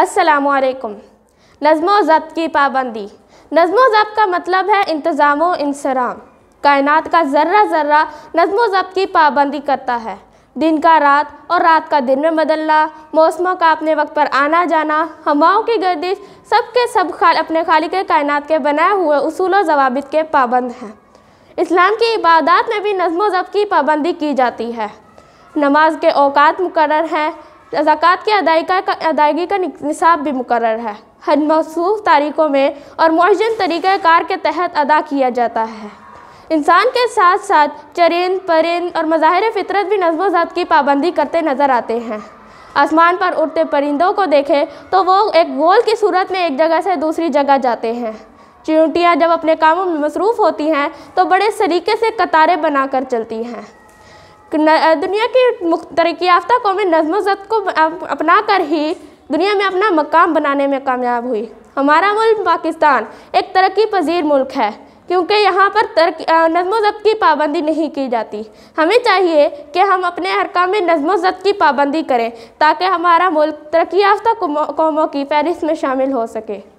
असलकम नज़म ज़ब्त की पाबंदी नज़म ज़ब्त का मतलब है इंतज़ाम इंसराम कायनात का ज़र्रा ज़र्रा नज़म ज़ब्त की पाबंदी करता है दिन का रात और रात का दिन में बदलना मौसमों का अपने वक्त पर आना जाना हवाओं की गर्दिश सब के सब खाल अपने खाली के कायनात के बनाए हुए असूल जवाबित के पाबंद हैं इस्लाम की इबादत में भी नज़म ज़ब की पाबंदी की जाती है नमाज के अवकात मुकर हैं जक़ात की अदायका का अदायगी का निसाब भी मुकर है हर मखसूस तारीखों में और मुजन तरीक़ाकार के तहत अदा किया जाता है इंसान के साथ साथ चरिंद परिंद और मज़ाहिर फितरत भी नज्मोज़त की पाबंदी करते नज़र आते हैं आसमान पर उड़ते परिंदों को देखें तो वो एक गोल की सूरत में एक जगह से दूसरी जगह जाते हैं चिड़ियाँ जब अपने कामों में मसरूफ़ होती हैं तो बड़े सलीके से कतारें बनाकर चलती हैं दुनिया की तरक्की याफ्ता कौमें नज़म को अपना कर ही दुनिया में अपना मकाम बनाने में कामयाब हुई हमारा मुल्क पाकिस्तान एक तरक्की पजीर मुल्क है क्योंकि यहाँ पर तर्क नज़म जब्त की पाबंदी नहीं की जाती हमें चाहिए कि हम अपने काम में नज़म जब्त की पाबंदी करें ताकि हमारा मुल्क तरक्की याफ्ता कौमों की फहरिस्त में शामिल हो सके